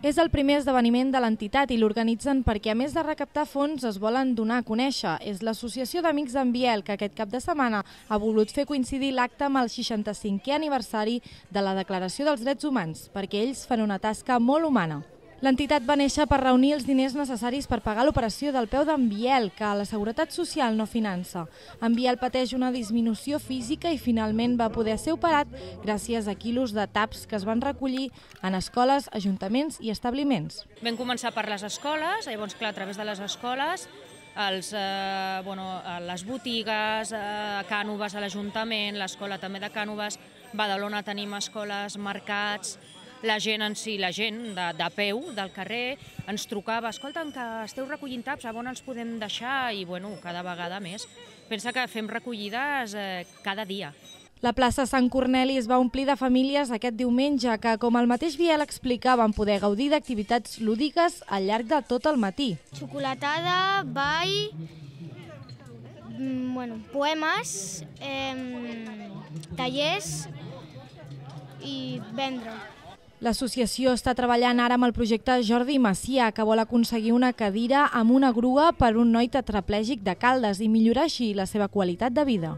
És el primer esdeveniment de l'entitat i l'organitzen perquè, a més de recaptar fons, es volen donar a conèixer. És l'Associació d'Amics d'en Biel que aquest cap de setmana ha volut fer coincidir l'acte amb el 65è aniversari de la Declaració dels Drets Humans, perquè ells fan una tasca molt humana. L'entitat va néixer per reunir els diners necessaris per pagar l'operació del peu d'en Biel, que la Seguretat Social no finança. En Biel pateix una disminució física i finalment va poder ser operat gràcies a quilos de taps que es van recollir en escoles, ajuntaments i establiments. Vam començar per les escoles, llavors clar, a través de les escoles els, eh, bueno, les botigues, eh, Cànoves a l'Ajuntament, l'escola també de Cànoves, Badalona tenim escoles, mercats, la gent en si, la gent de, de peu, del carrer, ens trucava, escolta'm, que esteu recollint taps, a on els podem deixar? I, bueno, cada vegada més. Pensa que fem recollides eh, cada dia. La plaça Sant Corneli es va omplir de famílies aquest diumenge que, com el mateix Biel explicava, van poder gaudir d'activitats lúdiques al llarg de tot el matí. Xocolatada, ball, mm, bueno, poemes, eh, tallers i vendre. L'associació està treballant ara amb el projecte Jordi Macià, que vol aconseguir una cadira amb una grua per un noi tetraplègic de Caldes i millorar així la seva qualitat de vida.